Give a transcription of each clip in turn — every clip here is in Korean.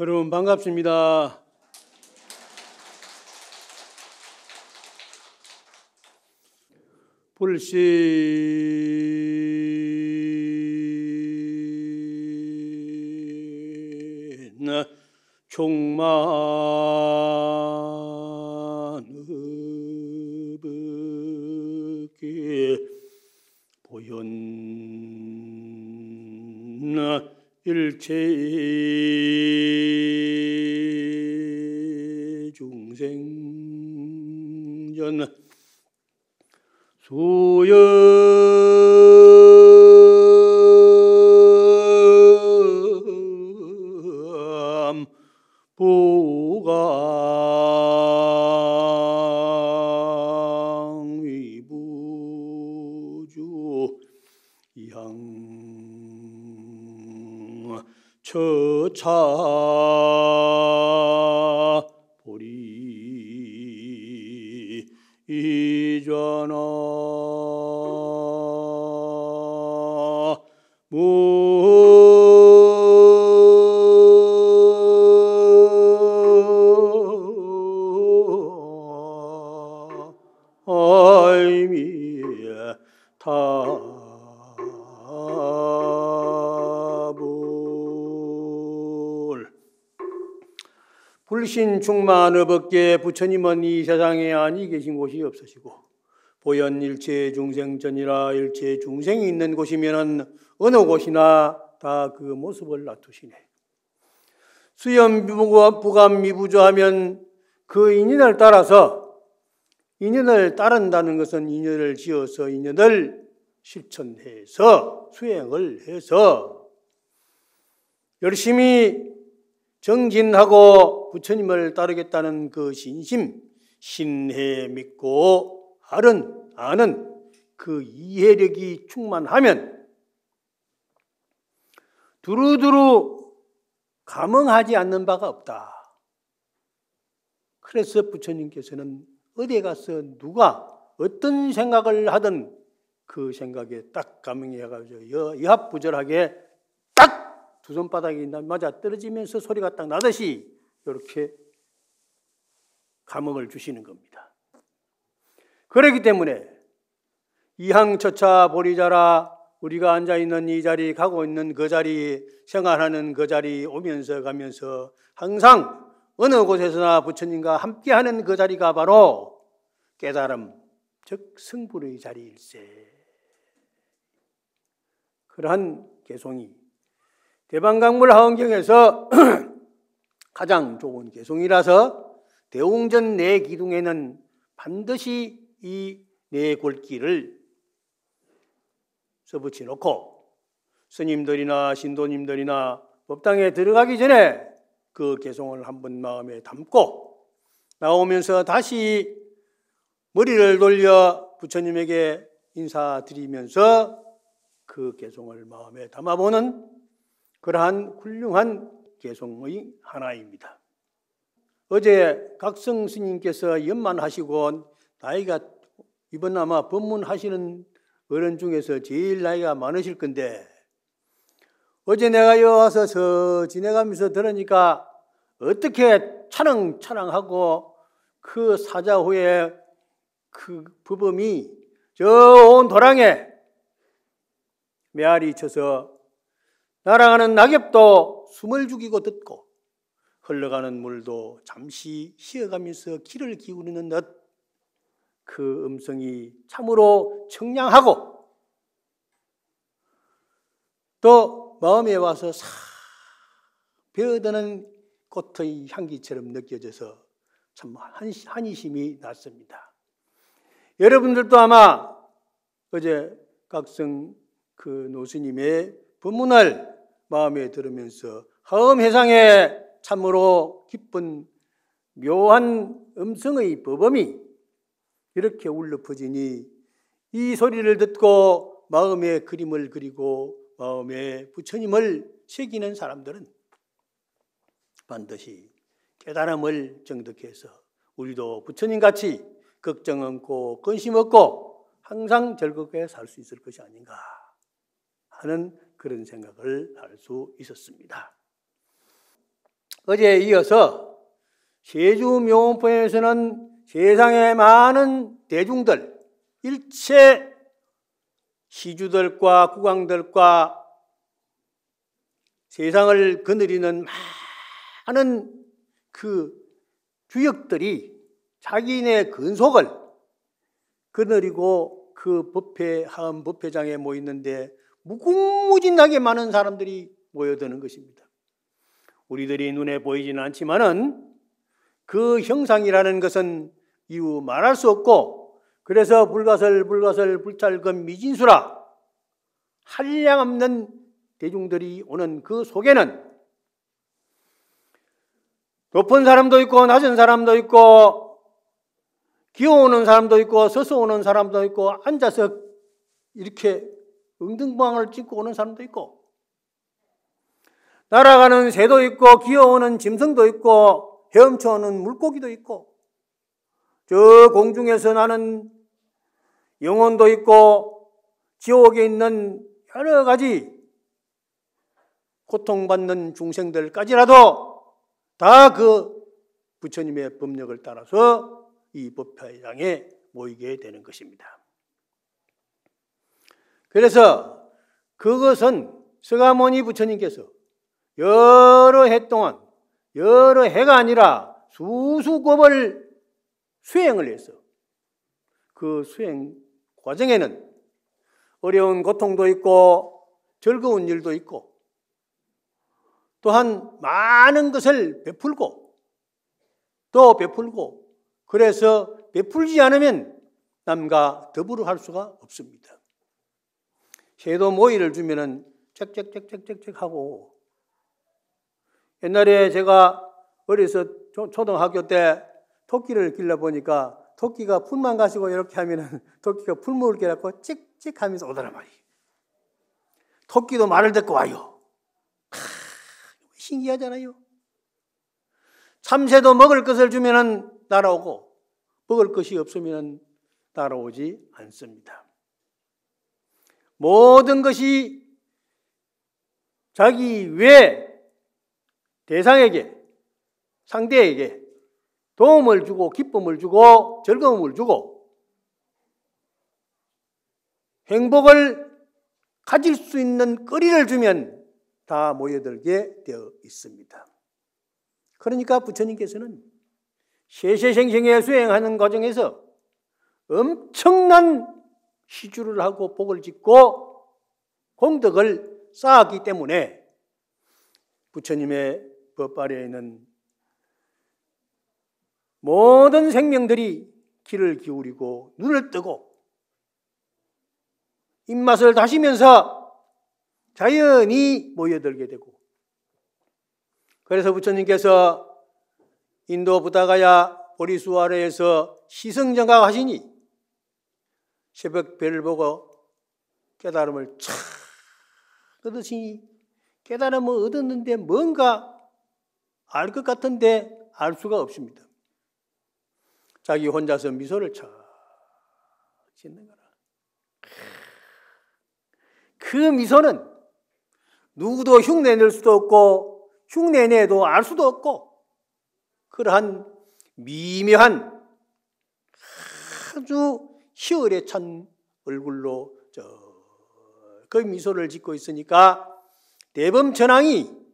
여러분 반갑습니다. 불신 네, 총망 일체의 출신 충만의 법계 부처님은 이 세상에 아니 계신 곳이 없으시고 보현 일체 중생전이라 일체 중생이 있는 곳이면은 어느 곳이나 다 그 모습을 놔두시네 수염부감 부가 미부조하면 그 인연을 따라서 인연을 따른다는 것은 인연을 지어서 인연을 실천해서 수행을 해서 열심히 정진하고 부처님을 따르겠다는 그 신심, 신해 믿고 아는, 아는 그 이해력이 충만하면 두루두루 감흥하지 않는 바가 없다. 그래서 부처님께서는 어디에 가서 누가 어떤 생각을 하든 그 생각에 딱 감흥해가지고 여합부절하게 두 손바닥이 맞아 떨어지면서 소리가 딱 나듯이 이렇게 감흥을 주시는 겁니다. 그렇기 때문에 이항처차 보리자라 우리가 앉아 있는 이 자리, 가고 있는 그 자리, 생활하는 그 자리 오면서 가면서 항상 어느 곳에서나 부처님과 함께하는 그 자리가 바로 깨달음, 즉 승부의 자리일세. 그러한 개송이 대방강물 하원경에서 가장 좋은 개송이라서 대웅전 내 기둥에는 반드시 이네골기를써붙여 놓고 스님들이나 신도님들이나 법당에 들어가기 전에 그 개송을 한 번 마음에 담고 나오면서 다시 머리를 돌려 부처님에게 인사드리면서 그 개송을 마음에 담아보는 그러한 훌륭한 개성의 하나입니다. 어제 각성 스님께서 연만하시고 나이가 이번 아마 법문하시는 어른 중에서 제일 나이가 많으실 건데 어제 내가 여기 와서 저 지내가면서 들으니까 어떻게 차릉차릉하고 그 사자호의 그 부범이 저 온 도랑에 메아리 쳐서 날아가는 낙엽도 숨을 죽이고 듣고 흘러가는 물도 잠시 쉬어가면서 길을 기울이는 듯 그 음성이 참으로 청량하고 또 마음에 와서 싹 베어드는 꽃의 향기처럼 느껴져서 참 한이심이 났습니다. 여러분들도 아마 어제 각성 그 노스님의 법문을 마음에 들으면서 허음해상에 참으로 깊은 묘한 음성의 법음이 이렇게 울려 퍼지니 이 소리를 듣고 마음에 그림을 그리고 마음에 부처님을 새기는 사람들은 반드시 깨달음을 정득해서 우리도 부처님 같이 걱정 없고 근심 없고 항상 즐겁게 살 수 있을 것이 아닌가 하는 그런 생각을 할 수 있었습니다. 어제 이어서 제주묘원포에서는 세상의 많은 대중들, 일체 시주들과 국왕들과 세상을 거느리는 많은 그 주역들이 자기네 근속을 거느리고 그 법회, 하 법회장에 모이는데 무궁무진하게 많은 사람들이 모여드는 것입니다. 우리들이 눈에 보이지는 않지만은 그 형상이라는 것은 이후 말할 수 없고 그래서 불가설 불가설 불찰금 미진수라 한량없는 대중들이 오는 그 속에는 높은 사람도 있고 낮은 사람도 있고 기어오는 사람도 있고 서서 오는 사람도 있고 앉아서 이렇게 응등방을 찍고 오는 사람도 있고 날아가는 새도 있고 기어오는 짐승도 있고 헤엄쳐오는 물고기도 있고 저 공중에서 나는 영혼도 있고 지옥에 있는 여러 가지 고통받는 중생들까지라도 다 그 부처님의 법력을 따라서 이 법회장에 모이게 되는 것입니다. 그래서 그것은 스가모니 부처님께서 여러 해 동안 여러 해가 아니라 수수곱을 수행을 했어. 그 수행 과정에는 어려운 고통도 있고 즐거운 일도 있고 또한 많은 것을 베풀고 또 베풀고 그래서 베풀지 않으면 남과 더불어 할 수가 없습니다. 제도 모의를 뭐 주면은 짹짹짹짹짹 하고 옛날에 제가 어려서 초등학교 때 토끼를 길러보니까 토끼가 풀만 가지고 이렇게 하면은 토끼가 풀 먹을 게 갖고 찍찍 하면서 오더란 말이에요. 토끼도 말을 듣고 와요. 크, 신기하잖아요. 참새도 먹을 것을 주면은 날아오고 먹을 것이 없으면은 날아오지 않습니다. 모든 것이 자기 외 대상에게 상대에게 도움을 주고 기쁨을 주고 즐거움을 주고 행복을 가질 수 있는 거리를 주면 다 모여들게 되어 있습니다. 그러니까 부처님께서는 세세생생에 수행하는 과정에서 엄청난 시주를 하고 복을 짓고 공덕을 쌓았기 때문에 부처님의 법발에는 모든 생명들이 귀를 기울이고 눈을 뜨고 입맛을 다시면서 자연히 모여들게 되고 그래서 부처님께서 인도 부다가야 보리수 아래에서 시승정각 하시니 새벽 별을 보고 깨달음을 착 얻으시니 깨달음을 얻었는데 뭔가 알 것 같은데 알 수가 없습니다. 자기 혼자서 미소를 착 짓는 거라. 그 미소는 누구도 흉내낼 수도 없고 흉내내도 알 수도 없고 그러한 미묘한 아주 희열에 찬 얼굴로 저, 그 미소를 짓고 있으니까 대범천왕이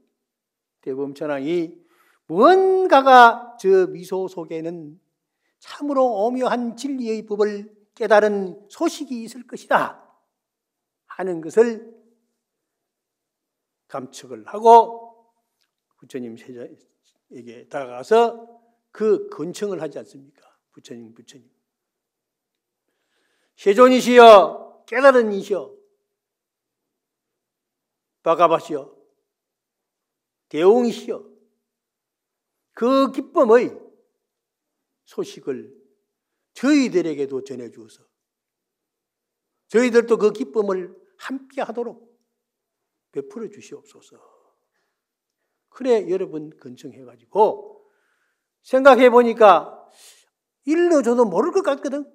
대범천왕이 무언가가 저 미소 속에는 참으로 오묘한 진리의 법을 깨달은 소식이 있을 것이다 하는 것을 감축을 하고 부처님 세자에게 다가가서 그근청을 하지 않습니까? 부처님, 부처님. 세존이시여 깨달은 이시여 바가바시여 대웅이시여 그 기쁨의 소식을 저희들에게도 전해주어서 저희들도 그 기쁨을 함께 하도록 베풀어 주시옵소서. 그래 여러분 근청해가지고 생각해 보니까 일러줘도 모를 것 같거든.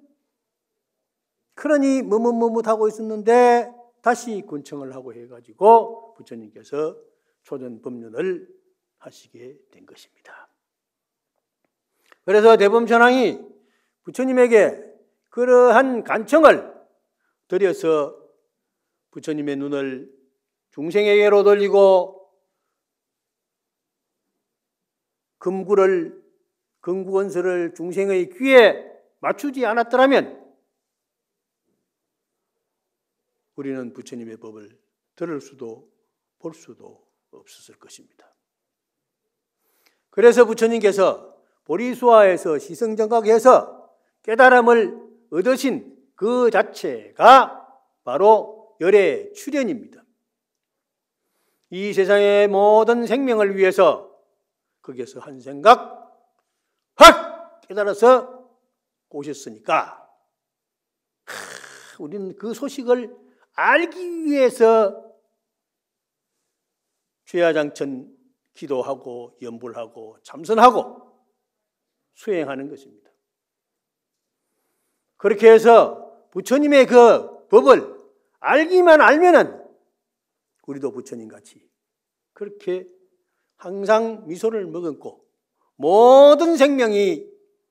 그러니 머뭇머뭇하고 있었는데 다시 권청을 하고 해가지고 부처님께서 초전 법륜을 하시게 된 것입니다. 그래서 대범천왕이 부처님에게 그러한 간청을 드려서 부처님의 눈을 중생에게로 돌리고 금구를 금구원서를 중생의 귀에 맞추지 않았더라면 우리는 부처님의 법을 들을 수도 볼 수도 없었을 것입니다. 그래서 부처님께서 보리수아에서 시성정각에서 깨달음을 얻으신 그 자체가 바로 열의 출현입니다. 이 세상의 모든 생명을 위해서 거기에서 한 생각 확 깨달아서 오셨으니까 우리는 그 소식을 알기 위해서 죄하장천 기도하고 염불하고 참선하고 수행하는 것입니다. 그렇게 해서 부처님의 그 법을 알기만 알면은 우리도 부처님 같이 그렇게 항상 미소를 머금고 모든 생명이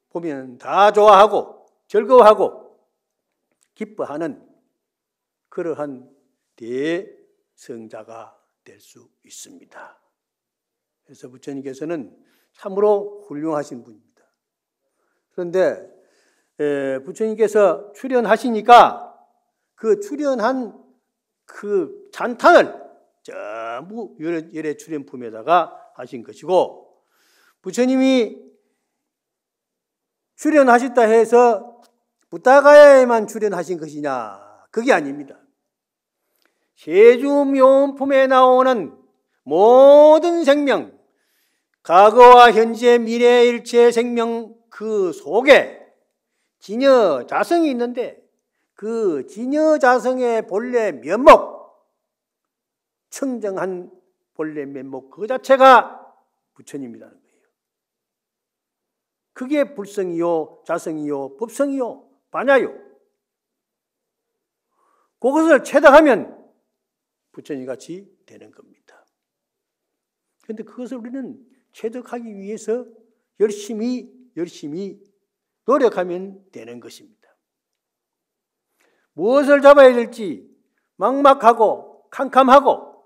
보면 다 좋아하고 즐거워하고 기뻐하는 그러한 대성자가 될 수 있습니다. 그래서 부처님께서는 참으로 훌륭하신 분입니다. 그런데 부처님께서 출연하시니까 그 출연한 그 잔탄을 전부 열애 출연품에다가 하신 것이고 부처님이 출연하셨다 해서 부다가야에만 출연하신 것이냐 그게 아닙니다. 제주 명품에 나오는 모든 생명, 과거와 현재, 미래 의 일체 생명 그 속에 진여 자성이 있는데 그 진여 자성의 본래 면목, 청정한 본래 면목 그 자체가 부처님이라는 거예요. 그게 불성이요, 자성이요, 법성이요, 반야요. 그것을 체득하면 부처님 같이 되는 겁니다. 그런데 그것을 우리는 체득하기 위해서 열심히 열심히 노력하면 되는 것입니다. 무엇을 잡아야 될지 막막하고 캄캄하고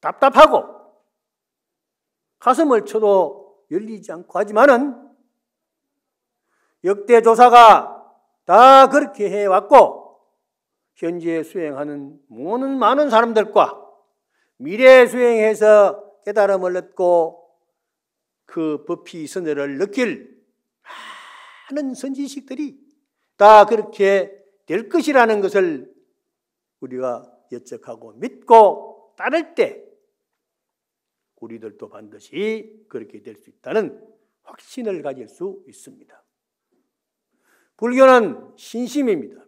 답답하고 가슴을 쳐도 열리지 않고 하지만은 역대 조사가 다 그렇게 해왔고 현재 수행하는 모든 많은 사람들과 미래에 수행해서 깨달음을 얻고 그 법피 선을 느낄 많은 선지식들이 다 그렇게 될 것이라는 것을 우리가 예측하고 믿고 따를 때 우리들도 반드시 그렇게 될 수 있다는 확신을 가질 수 있습니다. 불교는 신심입니다.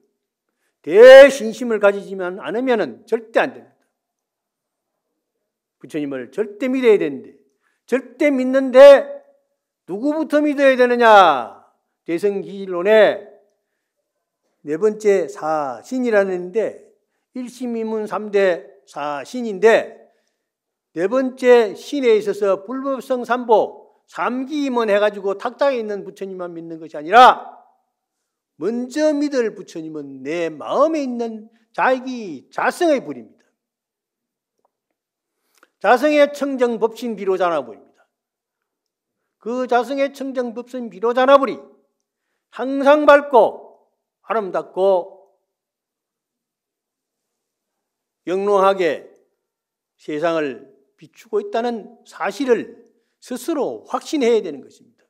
대신심을 가지지만 않으면 절대 안 됩니다. 부처님을 절대 믿어야 되는데, 절대 믿는데 누구부터 믿어야 되느냐? 대성기론의 네 번째 사신이라는데, 일심이문 3대 사신인데, 네 번째 신에 있어서 불법성 삼보, 삼기임원 해가지고 탁당에 있는 부처님만 믿는 것이 아니라, 먼저 믿을 부처님은 내 마음에 있는 자기 자성의 불입니다. 자성의 청정 법신 비로자나 불입니다. 그 자성의 청정 법신 비로자나 불이 항상 밝고 아름답고 영롱하게 세상을 비추고 있다는 사실을 스스로 확신해야 되는 것입니다.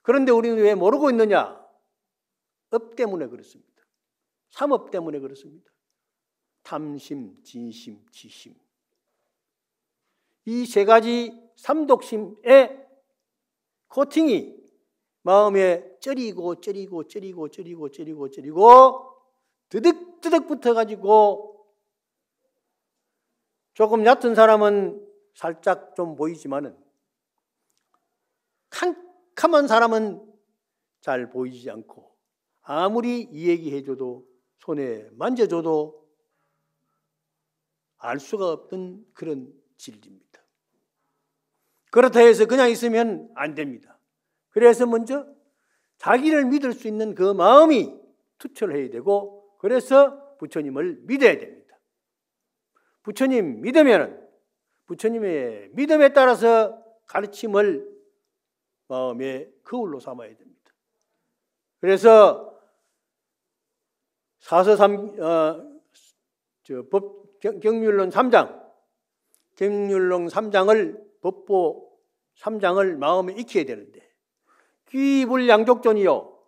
그런데 우리는 왜 모르고 있느냐? 업 때문에 그렇습니다. 삼업 때문에 그렇습니다. 탐심, 진심, 지심. 이 세 가지 삼독심의 코팅이 마음에 쩌리고 쩌리고 쩌리고 쩌리고 쩌리고 쩌리고 드득드득 붙어가지고 조금 얕은 사람은 살짝 좀 보이지만은 캄캄한 사람은 잘 보이지 않고 아무리 이야기해줘도 손에 만져줘도 알 수가 없던 그런 진리입니다. 그렇다 해서 그냥 있으면 안 됩니다. 그래서 먼저 자기를 믿을 수 있는 그 마음이 투철해야 되고 그래서 부처님을 믿어야 됩니다. 부처님 믿으면 부처님의 믿음에 따라서 가르침을 마음의 거울로 삼아야 됩니다. 그래서 사서 3, 어, 저 법, 경률론 3장, 경률론 3장을 법보 3장을 마음에 익혀야 되는데 귀불 양족전이요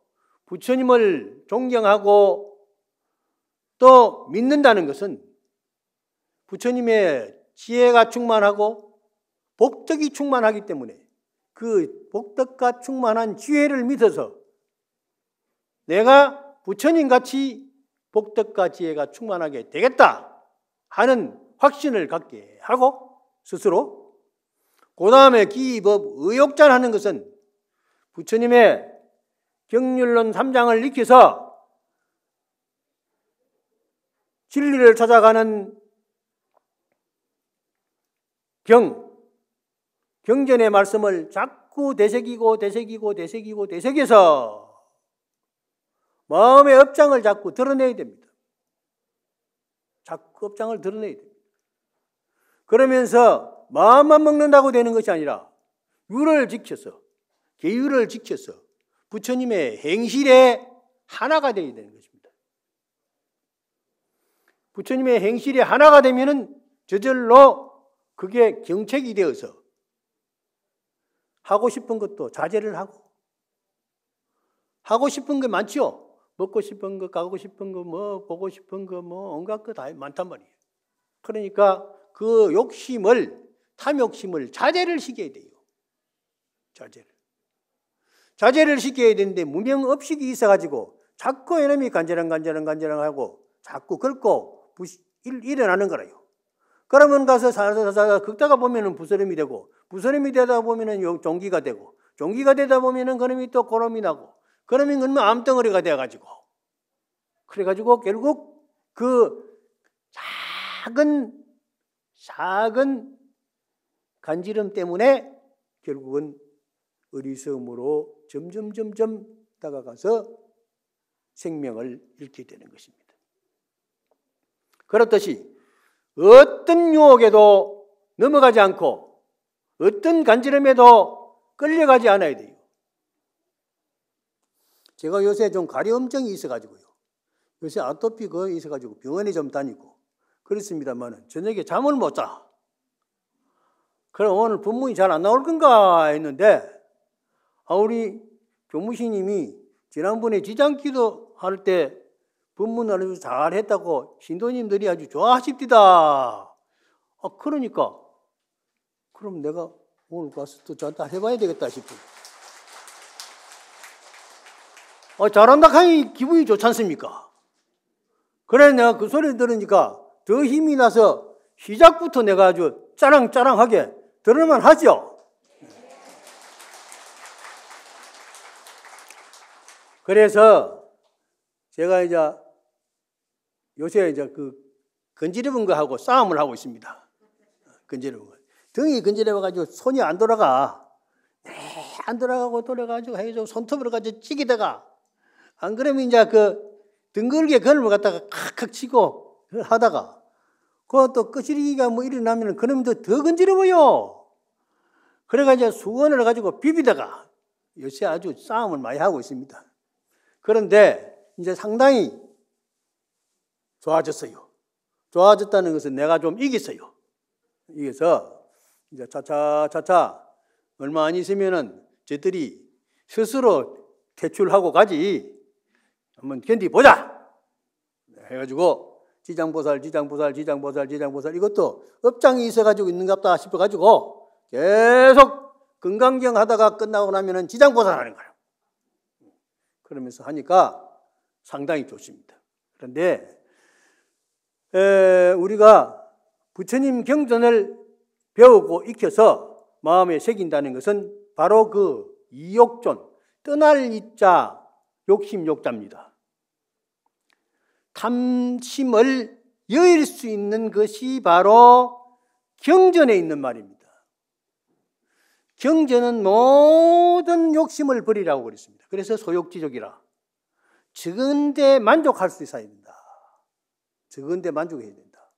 부처님을 존경하고 또 믿는다는 것은 부처님의 지혜가 충만하고 복덕이 충만하기 때문에 그 복덕과 충만한 지혜를 믿어서 내가 부처님 같이 복덕과 지혜가 충만하게 되겠다 하는 확신을 갖게 하고 스스로 그 다음에 기입업 의욕전 하는 것은 부처님의 경률론 3장을 익혀서 진리를 찾아가는 경, 경전의 말씀을 자꾸 되새기고 되새기고 되새기고 되새겨서 마음의 업장을 자꾸 드러내야 됩니다. 자꾸 업장을 드러내야 됩니다. 그러면서 마음만 먹는다고 되는 것이 아니라 율을 지켜서 계율을 지켜서 부처님의 행실에 하나가 되어야 되는 것입니다. 부처님의 행실이 하나가 되면은 저절로 그게 경책이 되어서 하고 싶은 것도 자제를 하고 하고 싶은 게많지 먹고 싶은 거, 가고 싶은 거, 뭐 보고 싶은 거, 뭐 온갖 거 다 많단 말이에요. 그러니까 그 욕심을 탐욕심을 자제를 시켜야 돼요. 자제를. 자제를 시켜야 되는데 무명업식이 있어가지고 자꾸 이놈이 간절한 간절한 간절한 하고 자꾸 긁고 일, 일어나는 거라요. 그러면 가서 살아서 살 긁다가 보면은 부스럼이 되고 부스럼이 되다 보면은 종기가 되고 종기가 되다 보면은 그놈이 또 고름이 나고 그러면 그러면 암덩어리가 돼가지고 그래가지고 결국 그 작은 작은 간지름 때문에 결국은 의리섬으로 점점 점점 다가가서 생명을 잃게 되는 것입니다. 그렇듯이 어떤 유혹에도 넘어가지 않고 어떤 간지름에도 끌려가지 않아야 돼요. 제가 요새 좀 가려움증이 있어가지고요. 요새 아토피가 있어가지고 병원에 좀 다니고 그렇습니다만 저녁에 잠을 못 자. 그럼 오늘 본문이 잘 안 나올 건가 했는데 아 우리 교무신님이 지난번에 지장기도 할 때 본문 알려서 잘했다고 신도님들이 아주 좋아하십디다. 아 그러니까 그럼 내가 오늘 가서 또 저한테 해봐야 되겠다 싶어요. 어, 잘한다 하니 기분이 좋지 않습니까? 그래 내가 그 소리를 들으니까 더 힘이 나서 시작부터 내가 아주 짜랑짜랑하게 들을만 하죠. 그래서 제가 이제 요새 이제 그 건지려본 거하고 싸움을 하고 있습니다. 건지려본 거. 등이 건지려가지고 손이 안 돌아가. 네, 안 돌아가고 돌아가지고 해서 손톱으로 가지고 찌기다가 안 그러면 이제 그 등글게 그놈을 갖다가 칵칵 치고 하다가 그것도 끄시리기가 뭐 일어나면 그놈이더 건지려 보여. 그래가 이제 수건을 가지고 비비다가 요새 아주 싸움을 많이 하고 있습니다. 그런데 이제 상당히 좋아졌어요. 좋아졌다는 것은 내가 좀 이겼어요. 이겨서 이제 차차 차차 얼마 안 있으면은 쟤들이 스스로 퇴출하고 가지 한번 견디보자! 네, 해가지고, 지장보살, 지장보살, 지장보살, 지장보살, 이것도 업장이 있어가지고 있는갑다 싶어가지고, 계속 건강경 하다가 끝나고 나면은 지장보살 하는 거예요. 그러면서 하니까 상당히 좋습니다. 그런데, 에, 우리가 부처님 경전을 배우고 익혀서 마음에 새긴다는 것은 바로 그 이욕존, 떠날 이자, 욕심 욕자입니다. 탐심을 여일 수 있는 것이 바로 경전에 있는 말입니다. 경전은 모든 욕심을 버리라고 그랬습니다. 그래서 소욕지족이라. 적은데 만족할 수 있어야 된다. 적은데 만족해야 된다.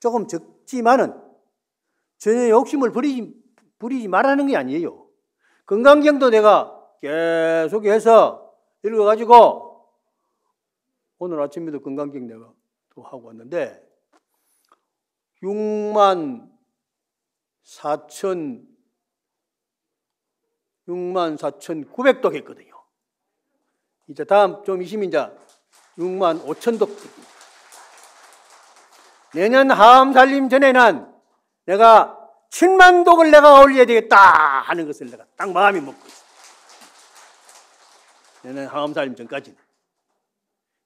조금 적지만은 전혀 욕심을 버리지, 버리지 말라는 게 아니에요. 건강경도 내가 계속해서 읽어가지고 오늘 아침에도 건강경 내가 또 하고 왔는데 6만 4천 6만 4천 900독 했거든요. 이제 다음 좀 이심 인자 6만 5천 독. 내년 하암 살림 전에는 내가 7만 독을 내가 올려야 되겠다 하는 것을 내가 딱 마음이 먹고 있어. 내년 하암 살림 전까지는.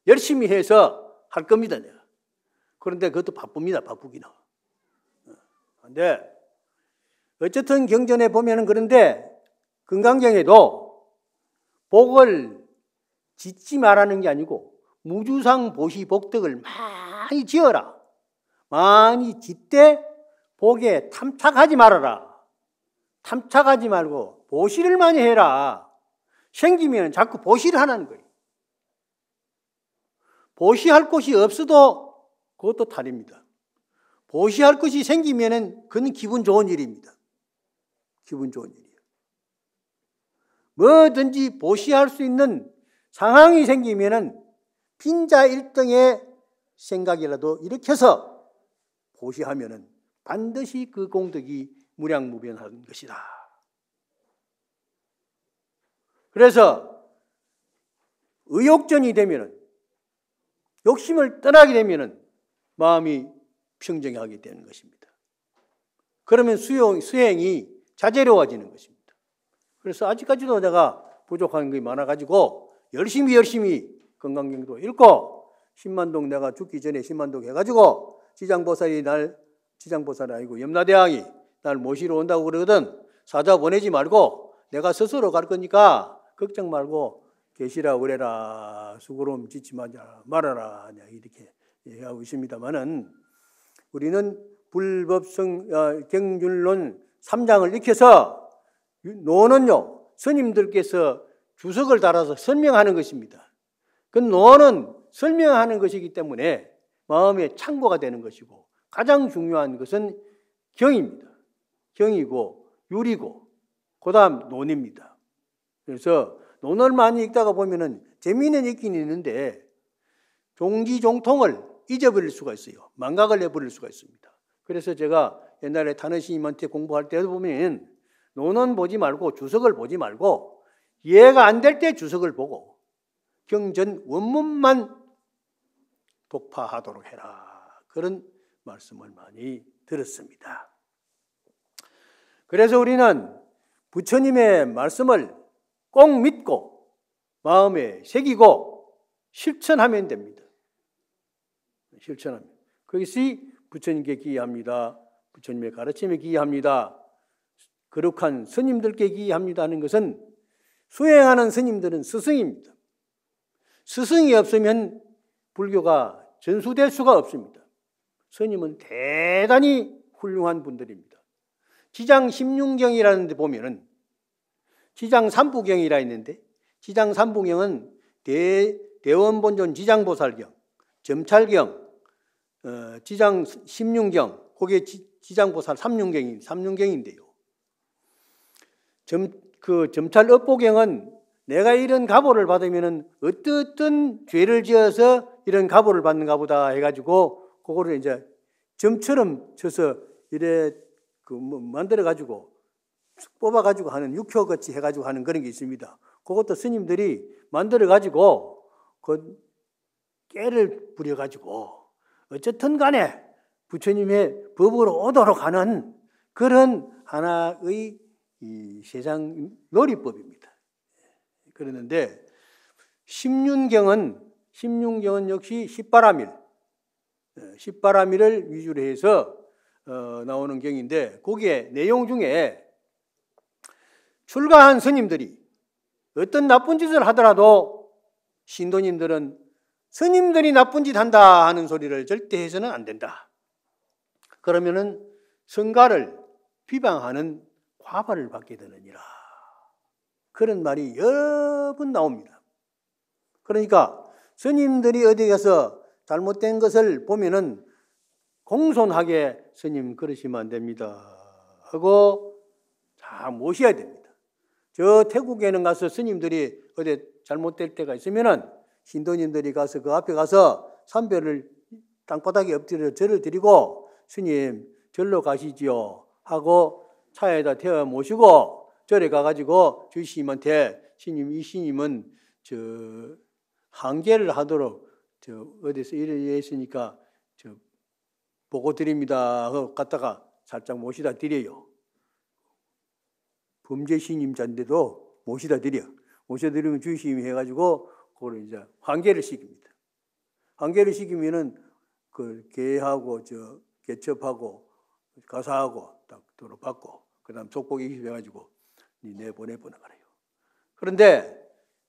열심히 해서 할 겁니다, 내가. 그런데 그것도 바쁩니다, 바쁘기는. 어. 근데, 어쨌든 경전에 보면 그런데 건강경에도 복을 짓지 말라는 게 아니고 무주상 보시 복덕을 많이 지어라. 많이 짓되 복에 탐탁하지 말아라. 탐탁하지 말고 보시를 많이 해라. 생기면 자꾸 보시를 하라는 거예요. 보시할 곳이 없어도 그것도 탈입니다. 보시할 것이 생기면 그건 기분 좋은 일입니다. 기분 좋은 일이에요. 뭐든지 보시할 수 있는 상황이 생기면 빈자 일등의 생각이라도 일으켜서 보시하면 반드시 그 공덕이 무량무변한 것이다. 그래서 의욕전이 되면 욕심을 떠나게 되면 마음이 평정하게 되는 것입니다. 그러면 수용, 수행이 자제로워지는 것입니다. 그래서 아직까지도 내가 부족한 게 많아가지고 열심히 열심히 건강경도 읽고 십만동 내가 죽기 전에 십만동 해가지고 지장보살이 날 지장보살 아니고 염라대왕이 날 모시러 온다고 그러거든 사자 보내지 말고 내가 스스로 갈 거니까 걱정 말고 계시라 오래라 수고로움 짓지 마자 말아라 이렇게 얘기하고 있습니다만은 우리는 불법성 어, 경준론 3장을 익혀서 노는요 스님들께서 주석을 달아서 설명하는 것입니다. 그 노는 설명하는 것이기 때문에 마음의 창고가 되는 것이고 가장 중요한 것은 경입니다. 경이고 유리고 그다음 논입니다. 그래서 논어를 많이 읽다가 보면은 재미는 있 있긴 있는데 종지종통을 잊어버릴 수가 있어요. 망각을 해버릴 수가 있습니다. 그래서 제가 옛날에 타는시님한테 공부할 때도 보면 논어는 보지 말고 주석을 보지 말고 이해가 안 될 때 주석을 보고 경전 원문만 독파하도록 해라. 그런 말씀을 많이 들었습니다. 그래서 우리는 부처님의 말씀을 꼭 믿고 마음에 새기고 실천하면 됩니다. 실천합니 그것이 부처님께 기이합니다. 부처님의 가르침에 기이합니다. 거룩한 스님들께 기이합니다 하는 것은 수행하는 스님들은 스승입니다. 스승이 없으면 불교가 전수될 수가 없습니다. 스님은 대단히 훌륭한 분들입니다. 지장 16경이라는 데 보면은 지장 삼부경이라 있는데 지장 삼부경은 대, 대원본전 지장보살경, 점찰경, 어, 지장 십륜경, 그게 지, 장보살 삼륜경이 삼륜경인데요. 점, 그 점찰 업보경은 내가 이런 가보를 받으면은 어떻든 죄를 지어서 이런 가보를 받는가 보다 해가지고 그거를 이제 점처럼 쳐서 이래 그뭐 만들어 가지고 뽑아가지고 하는 육효같이 해가지고 하는 그런 게 있습니다. 그것도 스님들이 만들어가지고 그 깨를 부려가지고 어쨌든 간에 부처님의 법으로 오도록 하는 그런 하나의 세상 놀이법입니다. 예, 그러는데 십륜경은 십륜경은 역시 십바라밀 예, 십바라밀을 위주로 해서 어, 나오는 경인데 거기에 내용 중에 출가한 스님들이 어떤 나쁜 짓을 하더라도 신도님들은 스님들이 나쁜 짓 한다 하는 소리를 절대 해서는 안 된다. 그러면은 성가를 비방하는 과발을 받게 되느니라. 그런 말이 여러 분 나옵니다. 그러니까 스님들이 어디 가서 잘못된 것을 보면은 공손하게 스님 그러시면 안 됩니다. 하고 다 모셔야 됩니다. 저 태국에는 가서 스님들이 어디 잘못될 때가 있으면은 신도님들이 가서 그 앞에 가서 선별을 땅바닥에 엎드려 절을 드리고 스님 절로 가시지요 하고 차에다 태워 모시고 절에 가가지고 주시님한테 스님 이 스님은 저 항계를 하도록 저 어디서 이래 있으니까 저 보고 드립니다 하고 갔다가 살짝 모시다 드려요. 범죄 신임자인데도 모시다 드려. 모셔 드리면 주심이 해가지고 그걸 이제 환계를 시킵니다. 환계를 시키면은 그 개하고 저 개첩하고 가사하고 딱 도로 받고 그다음 속복 이식해가지고 내 보내보는 거래요. 그런데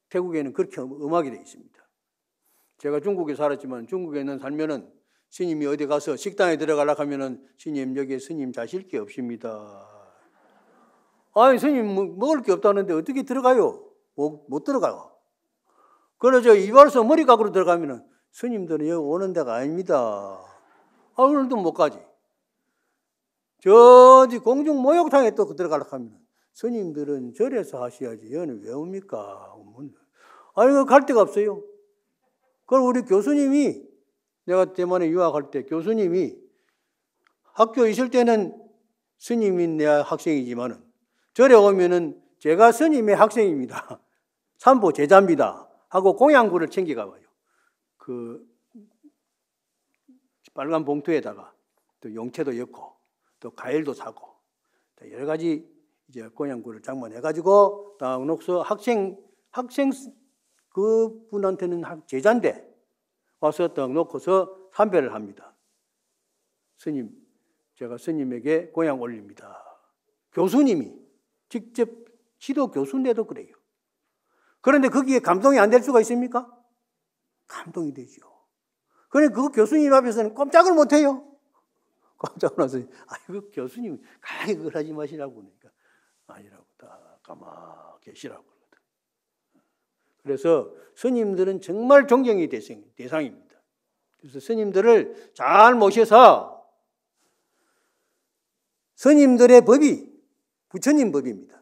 태국에는 그렇게 음, 음악이 되어 있습니다. 제가 중국에 살았지만 중국에는 살면은 스님이 어디 가서 식당에 들어가려 하면은 스님 여기에 스님 자실 게 없습니다. 아니, 스님 뭐, 먹을 게 없다는데 어떻게 들어가요? 못, 뭐, 못 들어가요. 그래서 이발소 머리각으로 들어가면은 스님들은 여기 오는 데가 아닙니다. 아, 오늘도 못 가지. 저 공중 모욕탕에 또 들어가려고 하면 스님들은 절에서 하셔야지. 여는 왜 옵니까? 아니, 갈 데가 없어요. 그걸 우리 교수님이 내가 대만에 유학할 때 교수님이 학교 있을 때는 스님인 내 학생이지만은 절에 오면은 제가 스님의 학생입니다. 삼보 제자입니다. 하고 공양구를 챙겨가 봐요. 그 빨간 봉투에다가 또 용채도 엮고 또 과일도 사고 여러 가지 이제 공양구를 장만해가지고 다운옥서 학생 학생 그분한테는 제자인데 와서 떡 놓고서 삼배를 합니다. 스님, 제가 스님에게 고향 올립니다. 교수님이 직접 지도 교수인데도 그래요. 그런데 거기에 감동이 안 될 수가 있습니까? 감동이 되죠. 그런데 그러니까 그 교수님 앞에서는 꼼짝을 못 해요. 깜짝 놀라서, 아이고, 그 교수님, 가만히 그걸 하지 마시라고 그러니까, 아니라고, 다 가만히 계시라고 그래서 스님들은 정말 존경의 대상, 대상입니다. 그래서 스님들을 잘 모셔서 스님들의 법이 부처님 법입니다.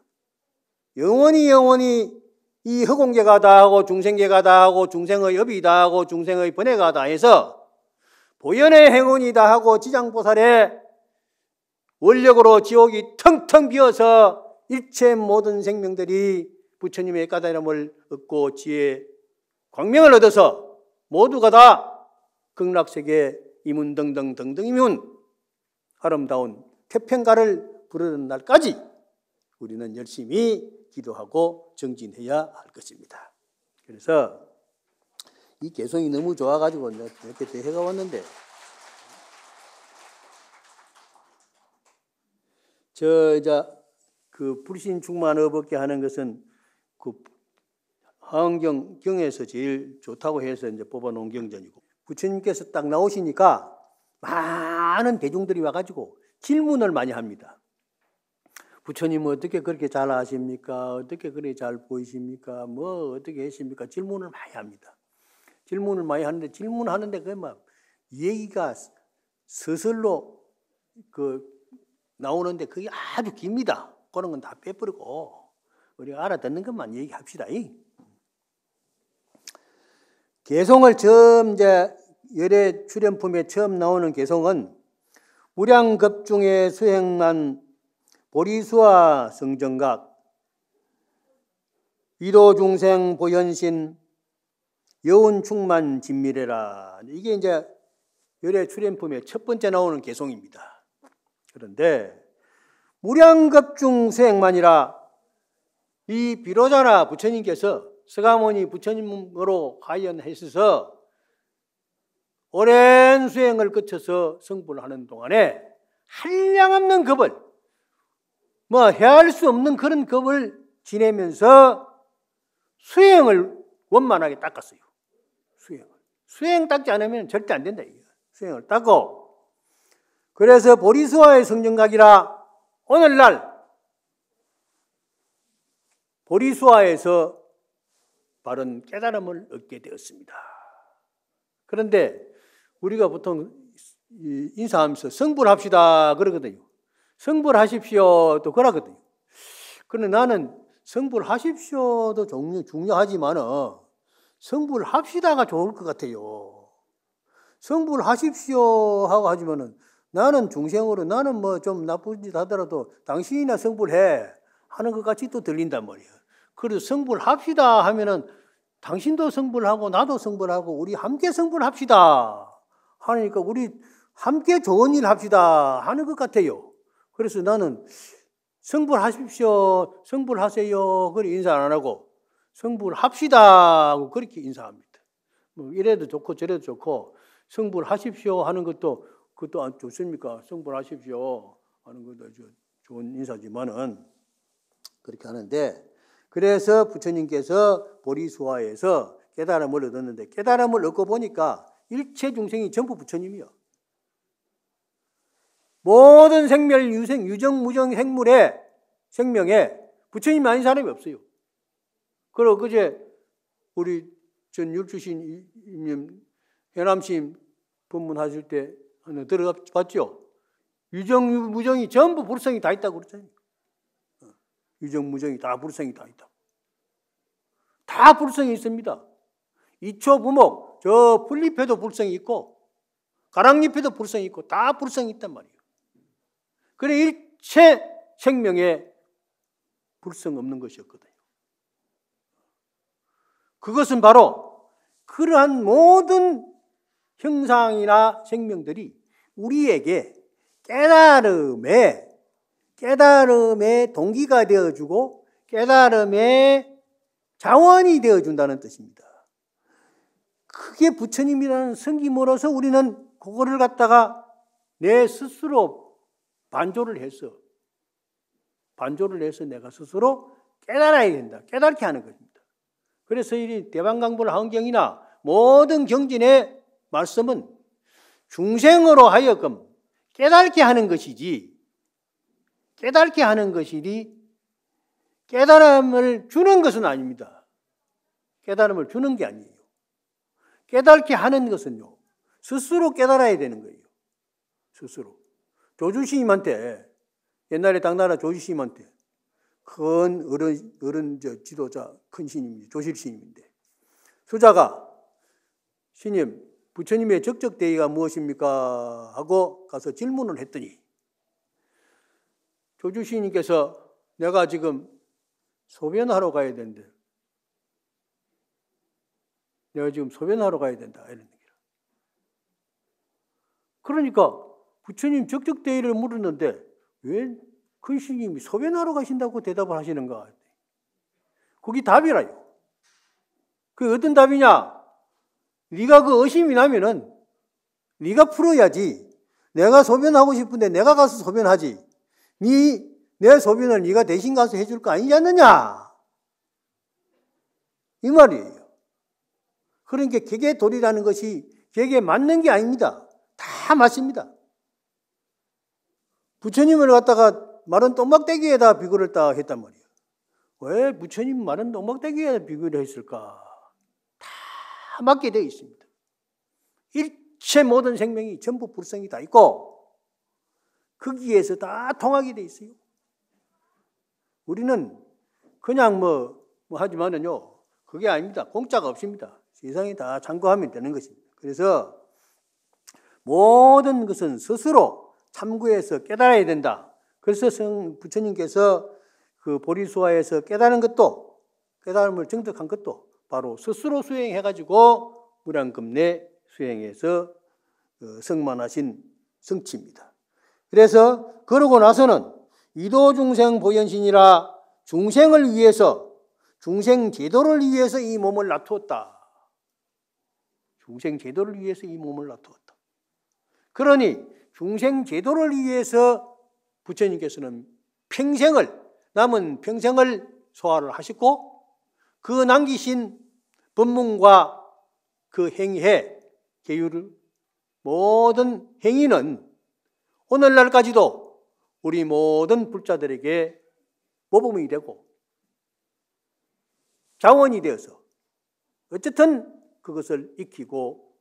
영원히 영원히 이 허공계가 다하고 중생계가 다하고 중생의 업이 다하고 중생의 번뇌가 다해서 보현의 행운이 다하고 지장보살의 원력으로 지옥이 텅텅 비어서 일체 모든 생명들이 부처님의 까다로을 얻고 지혜 광명을 얻어서 모두가 다 극락세계 이문 등등 등등이면 아름다운 태평가를 부르는 날까지 우리는 열심히 기도하고 정진해야 할 것입니다. 그래서 이 개성이 너무 좋아가지고 이렇게 대회가 왔는데 저 이제 그 불신 충만 얻게 하는 것은 그 하은경 경에서 제일 좋다고 해서 이제 뽑아놓은 경전이고 부처님께서 딱 나오시니까 많은 대중들이 와가지고 질문을 많이 합니다. 부처님 어떻게 그렇게 잘 아십니까? 어떻게 그렇게 잘 보이십니까? 뭐 어떻게 했습니까? 질문을 많이 합니다. 질문을 많이 하는데 질문하는데 그막 얘기가 스스로 그 나오는데 그게 아주 깁니다. 그런 건 다 빼버리고 우리가 알아듣는 것만 얘기합시다. 개성을 처음 이제 열애 출연품에 처음 나오는 개성은 무량급 중에 수행만 보리수와 성정각, 위도중생 보현신, 여운충만 진미래라. 이게 이제 열애 출연품의 첫 번째 나오는 개송입니다. 그런데 무량급중 생만이라이 비로자나 부처님께서 스가모니 부처님으로 하연했어서 오랜 수행을 거쳐서 성불하는 동안에 한량없는 급을 뭐 헤아릴 수 없는 그런 겁을 지내면서 수행을 원만하게 닦았어요. 수행을. 수행 닦지 않으면 절대 안 된다. 이게. 수행을 닦고. 그래서 보리수와의 성전각이라 오늘날 보리수와에서 바른 깨달음을 얻게 되었습니다. 그런데 우리가 보통 인사하면서 성불합시다 그러거든요. 성불하십시오또 그러거든요. 그런데 나는 성불하십시오도 종류 중요하지만은 성불합시다가 좋을 것 같아요. 성불하십시오 하고 하지만은 나는 중생으로 나는 뭐 좀 나쁜 짓 하더라도 당신이나 성불해 하는 것 같이 또 들린단 말이에요. 그래서 성불합시다 하면은 당신도 성불하고 나도 성불하고 우리 함께 성불합시다 하니까 우리 함께 좋은 일 합시다 하는 것 같아요. 그래서 나는 성불하십시오, 성불하세요, 그렇게 인사 안 하고 성불합시다 하고 그렇게 인사합니다. 뭐 이래도 좋고 저래도 좋고 성불하십시오 하는 것도 그것도 안 좋습니까? 성불하십시오 하는 것도 좋은 인사지만은 그렇게 하는데 그래서 부처님께서 보리수화에서 깨달음을 얻었는데 깨달음을 얻고 보니까 일체 중생이 전부 부처님이요. 모든 생멸, 유생, 유정, 무정, 생물의 생명에 부처님 이 아닌 사람이 없어요. 그리고 그제 우리 전 육주신님, 해남신 법문하실 때 들어봤죠? 유정, 무정이 전부 불성이 다 있다고 그랬잖아요. 어, 유정, 무정이 다 불성이 다 있다. 다 불성이 있습니다. 이초 부목, 저 풀잎에도 불성이 있고, 가랑잎에도 불성이 있고, 다 불성이 있단 말이에요. 그래 일체 생명에 불성 없는 것이었거든요. 그것은 바로 그러한 모든 형상이나 생명들이 우리에게 깨달음에 깨달음의 동기가 되어주고 깨달음의 자원이 되어준다는 뜻입니다. 그게 부처님이라는 성김으로서 우리는 그거를 갖다가 내 스스로 반조를 해서 반조를 해서 내가 스스로 깨달아야 된다. 깨닫게 하는 것입니다. 그래서 이 대방강불 하운경이나 모든 경진의 말씀은 중생으로 하여금 깨닫게 하는 것이지 깨닫게 하는 것이니 깨달음을 주는 것은 아닙니다. 깨달음을 주는 게 아니에요. 깨닫게 하는 것은요. 스스로 깨달아야 되는 거예요. 스스로. 조주신님한테 옛날에 당나라 조주신님한테 큰 어른 어른 저 지도자 큰 신임인데 조실 신임인데 수자가 신임 부처님의 적적 대의가 무엇입니까 하고 가서 질문을 했더니 조주 신님께서 내가 지금 소변하러 가야 된대. 내가 지금 소변하러 가야 된다. 이런 얘기를. 그러니까 부처님 적적대의를 물었는데 왜 큰스님이 소변하러 가신다고 대답을 하시는가? 거기 답이라요. 그 어떤 답이냐? 네가 그 의심이 나면은 네가 풀어야지. 내가 소변하고 싶은데 내가 가서 소변하지. 네, 내 소변을 네가 대신 가서 해줄 거 아니지 않느냐? 이 말이에요. 그러니까 개개 돌이라는 것이 개개 맞는 게 아닙니다. 다 맞습니다. 부처님을 갖다가 마른 똥막대기에다 비교를 딱 했단 말이에요. 왜 부처님 마른 똥막대기에 비교를 했을까? 다 맞게 되어 있습니다. 일체 모든 생명이 전부 불성이 다 있고 거기에서 다 통하게 되어 있어요. 우리는 그냥 뭐, 뭐 하지만은요 그게 아닙니다. 공짜가 없습니다. 세상이다 참고하면 되는 것입니다. 그래서 모든 것은 스스로 탐구해서 깨달아야 된다. 그래서 성 부처님께서 그 보리수화에서 깨달은 것도 깨달음을 정득한 것도 바로 스스로 수행해가지고 무량금내 수행해서 어, 성만하신 성취입니다. 그래서 그러고 나서는 이도 중생 보현신이라 중생을 위해서 중생 제도를 위해서 이 몸을 놔두었다. 중생 제도를 위해서 이 몸을 놔두었다. 그러니 중생 제도를 위해서 부처님께서는 평생을 남은 평생을 소화를 하셨고 그 남기신 법문과 그 행위에 계율을 모든 행위는 오늘날까지도 우리 모든 불자들에게 모범이 되고 자원이 되어서 어쨌든 그것을 익히고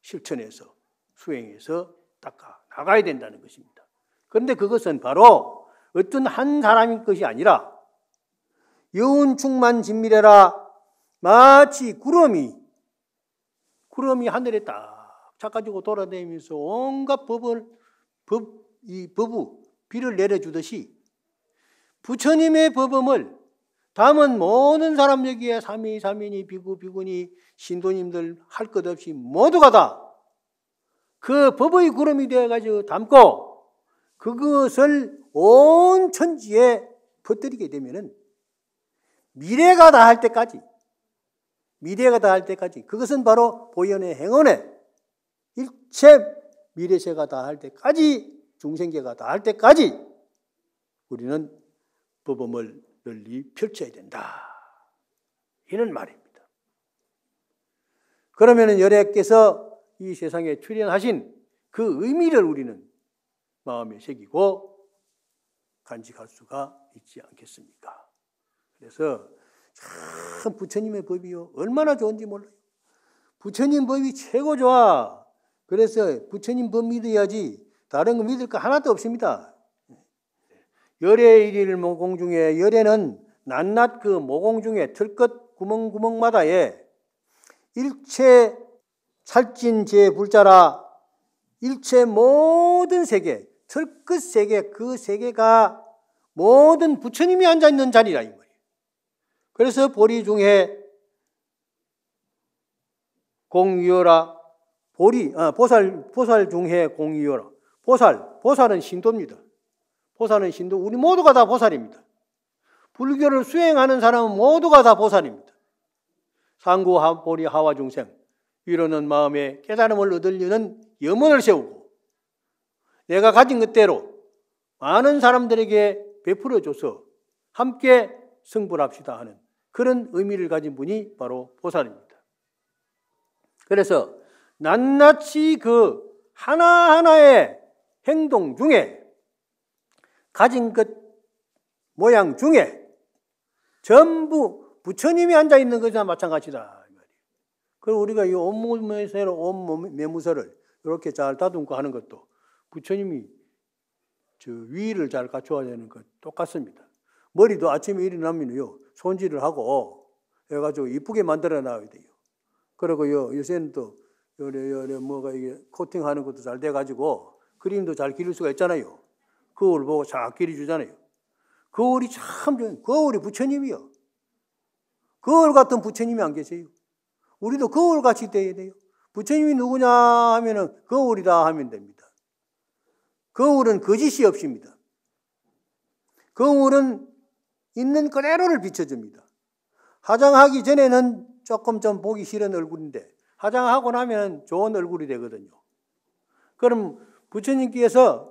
실천해서 수행해서 닦아 나가야 된다는 것입니다. 그런데 그것은 바로 어떤 한 사람인 것이 아니라 여운 충만 진미래라 마치 구름이 구름이 하늘에 딱 착가지고 돌아다니면서 온갖 법을 법 이 법우 비를 내려주듯이 부처님의 법음을 담은 모든 사람에 삼위 삼인이 비구 비구니 신도님들 할 것 없이 모두가 다그 법의 구름이 되어가지고 담고 그것을 온 천지에 퍼뜨리게 되면은 미래가 다할 때까지 미래가 다할 때까지 그것은 바로 보현의 행원에 일체 미래세가 다할 때까지 중생계가 다할 때까지 우리는 법음을 널리 펼쳐야 된다. 이런 말입니다. 그러면은 여래께서 이 세상에 출현하신 그 의미를 우리는 마음에 새기고 간직할 수가 있지 않겠습니까? 그래서 참 부처님의 법이요. 얼마나 좋은지 몰라요. 부처님 법이 최고 좋아. 그래서 부처님 법 믿어야지 다른 거 믿을 거 하나도 없습니다. 열애 일일 모공 중에 열애는 낮낮 그 모공 중에 틀끝 구멍구멍마다에 일체 살찐 제 불자라 일체 모든 세계, 철끝 세계, 그 세계가 모든 부처님이 앉아 있는 자리라 이 말이에요. 그래서 보리 중에 공유라 보리 아, 보살 보살 중에 공유라 보살 보살은 신도입니다. 보살은 신도 우리 모두가 다 보살입니다. 불교를 수행하는 사람은 모두가 다 보살입니다. 상구 보리 하와 중생 위로는 마음에 깨달음을 얻으려는 염원을 세우고 내가 가진 것대로 많은 사람들에게 베풀어줘서 함께 승부합시다 하는 그런 의미를 가진 분이 바로 보살입니다. 그래서 낱낱이 그 하나하나의 행동 중에 가진 것 모양 중에 전부 부처님이 앉아 있는 것이나 마찬가지다. 그럼 우리가 이 온몸에서 온몸 매무새를 이렇게 잘 다듬고 하는 것도 부처님이 저 위를 잘 갖춰야 되는 것 똑같습니다. 머리도 아침에 일어나면요 손질을 하고 해가지고 이쁘게 만들어 놔야 돼요. 그리고요 요새는 또 요래 요래 뭐가 이게 코팅하는 것도 잘 돼가지고 그림도 잘 기를 수가 있잖아요. 거울 보고 잘 기려주잖아요. 거울이 참 거울이 부처님이요. 거울 같은 부처님이 안 계세요. 우리도 거울같이 돼야 돼요. 부처님이 누구냐 하면은 거울이다 하면 됩니다. 거울은 거짓이 없습니다. 거울은 있는 그대로를 비춰줍니다. 화장하기 전에는 조금 좀 보기 싫은 얼굴인데 화장하고 나면 좋은 얼굴이 되거든요. 그럼 부처님께서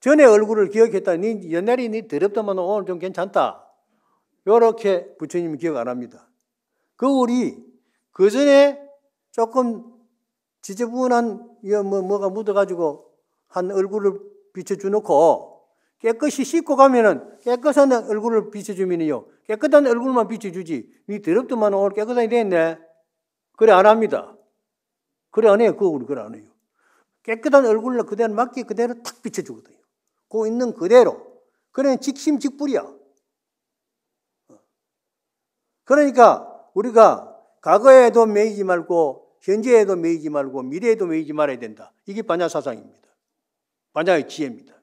전에 얼굴을 기억했다. 니 옛날이 니 더럽다만 오늘 좀 괜찮다. 요렇게 부처님은 기억 안 합니다. 그 우리 그 전에 조금 지저분한 뭐 뭐가 묻어가지고 한 얼굴을 비춰주놓고 깨끗이 씻고 가면은 깨끗한 얼굴을 비춰주면요 깨끗한 얼굴만 비춰주지 이 더럽더만 오늘 깨끗하게 됐네 그래 안 합니다 그래 안 해요 거울 그 그래 안 해요 깨끗한 얼굴로 그대로 맞게 그대로 탁 비춰주거든요 그 있는 그대로 그래 그러니까 직심직불이야 어. 그러니까 우리가 과거에도 매이지 말고 현재에도 매이지 말고 미래에도 매이지 말아야 된다. 이게 반야 사상입니다. 반야의 지혜입니다.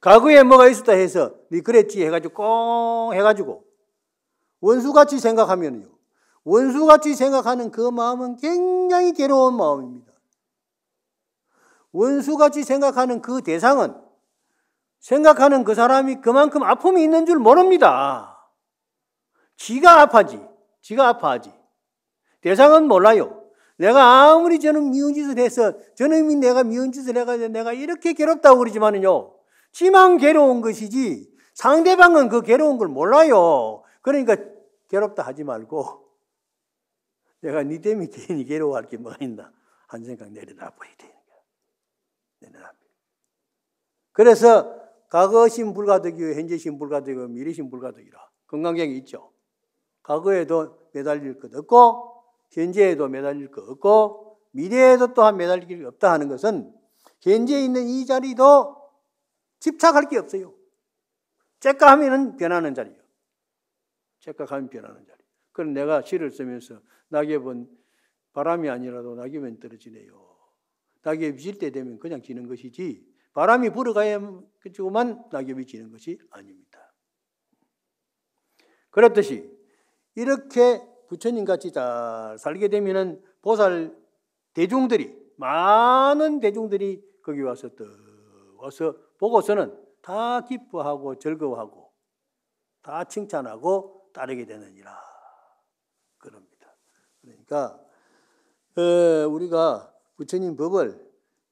과거에 뭐가 있었다 해서 네 그랬지 해가지고 꽁 해가지고 원수같이 생각하면요. 원수같이 생각하는 그 마음은 굉장히 괴로운 마음입니다. 원수같이 생각하는 그 대상은 생각하는 그 사람이 그만큼 아픔이 있는 줄 모릅니다. 지가 아파지. 지가 아파하지. 대상은 몰라요. 내가 아무리 저는 미운 짓을 해서 저는 이미 내가 미운 짓을 해가지고 내가 이렇게 괴롭다고 그러지만은요. 지만 괴로운 것이지 상대방은 그 괴로운 걸 몰라요. 그러니까 괴롭다 하지 말고 내가 니네 때문에 괜히 괴로워할 게 뭐가 있나 한 생각 내려놔봐야 보 되는 거야. 내려놔 그래서 과거신 불가득이요 현재신 불가득이요 미래신 불가득이라 건강경이 있죠. 과거에도 매달릴 것 없고 현재에도 매달릴 것 없고 미래에도 또한 매달릴 게 없다 하는 것은 현재 에 있는 이 자리도 집착할 게 없어요. 째까하면 변하는 자리요 째까하면 변하는 자리. 그럼 내가 시를 쓰면서 낙엽은 바람이 아니라도 낙엽은 떨어지네요. 낙엽이 질 때 되면 그냥 지는 것이지 바람이 불어가야만 낙엽이 지는 것이 아닙니다. 그렇듯이 이렇게 부처님 같이 잘 살게 되면 보살 대중들이 많은 대중들이 거기 와서 또 와서 보고서는 다 기뻐하고 즐거워하고 다 칭찬하고 따르게 되느니라 그럽니다. 그러니까 어, 우리가 부처님 법을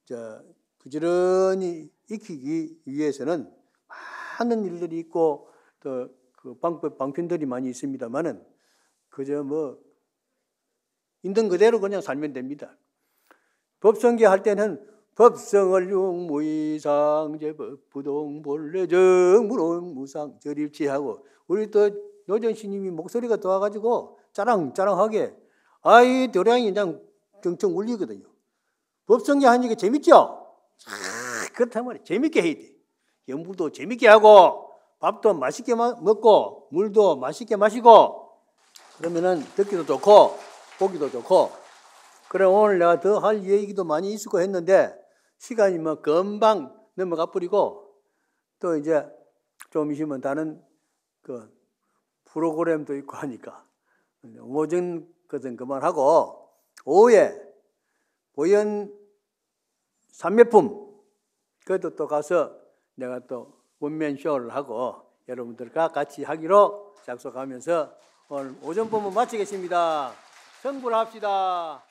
자, 부지런히 익히기 위해서는 많은 일들이 있고 또 그 방법 방편들이 많이 있습니다만은 그저 뭐 있는 그대로 그냥 살면 됩니다. 법성계 할 때는 법성을 융무이상제법 부동본래정 무론무상 저립지하고 우리 또 노전 스님이 목소리가 도와가지고 짜랑짜랑하게 아이 도량이 그냥 경청 울리거든요. 법성계 하니까 재밌죠? 아, 그렇단 말이에요. 재밌게 해야 돼. 연부도 재밌게 하고 밥도 맛있게 먹고 물도 맛있게 마시고 그러면은 듣기도 좋고 보기도 좋고 그래 오늘 내가 더 할 얘기도 많이 있을 거 했는데 시간이 뭐 금방 넘어가 버리고 또 이제 좀 있으면 다른 그 프로그램도 있고 하니까 오전 것은 그만하고 오후에 보현 삼매품 그것도 또 가서 내가 또 원맨쇼를 하고 여러분들과 같이 하기로 약속하면서 오늘 오전 본문 마치겠습니다. 전부 합시다.